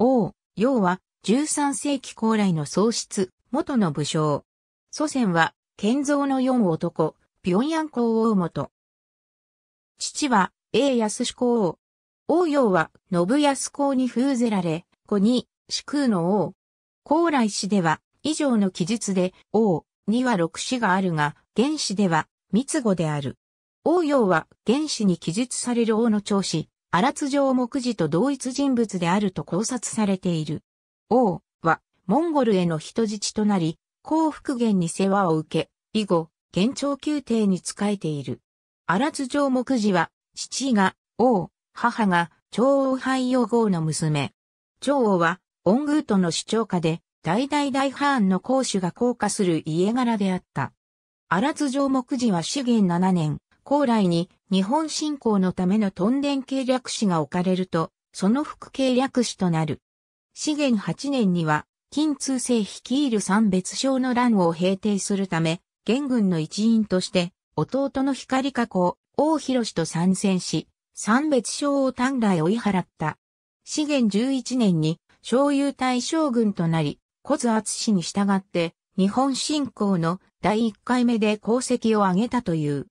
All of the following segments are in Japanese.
王、要は13世紀高来の喪失、元の武将。祖先は、建造の四男、平壌公王元。父は、英安公王。王要は、信康公に封ぜられ、子に、四空の王。高来氏では、以上の記述で、王には六子があるが、原氏では、三つ子である。王要は、原始に記述される王の長子、荒津城木次と同一人物であると考察されている。王は、モンゴルへの人質となり、幸福源に世話を受け、以後、元朝宮廷に仕えている。荒津城木次は、父が王、母が長王廃陽号の娘。長王は、恩宮トの主張家で、大々大藩の公主が降下する家柄であった。荒津城木次は資源7年、高麗に日本侵攻のためのトンデン計略史が置かれると、その副計略史となる。資源8年には、金通世率いる三別省の乱を平定するため、元軍の一員として、弟の光加工、王広と参戦し、三別省を丹来追い払った。資源11年に、小遊大将軍となり、小津厚氏に従って、日本侵攻の第1回目で功績を挙げたという。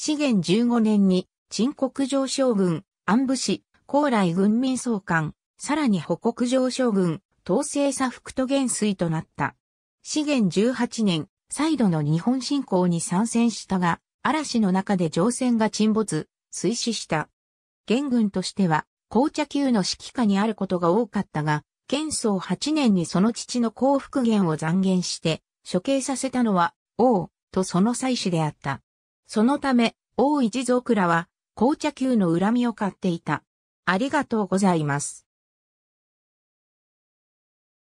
資源15年に、陳国上将軍、安部氏、高麗軍民総監、さらに保国上将軍、統制左副都元帥となった。資源18年、再度の日本侵攻に参戦したが、嵐の中で乗船が沈没、水死した。元軍としては、紅茶級の指揮下にあることが多かったが、元宗8年にその父の幸福源を残言して、処刑させたのは、王とその妻子であった。そのため、大一族らは、紅茶球の恨みを買っていた。ありがとうございます。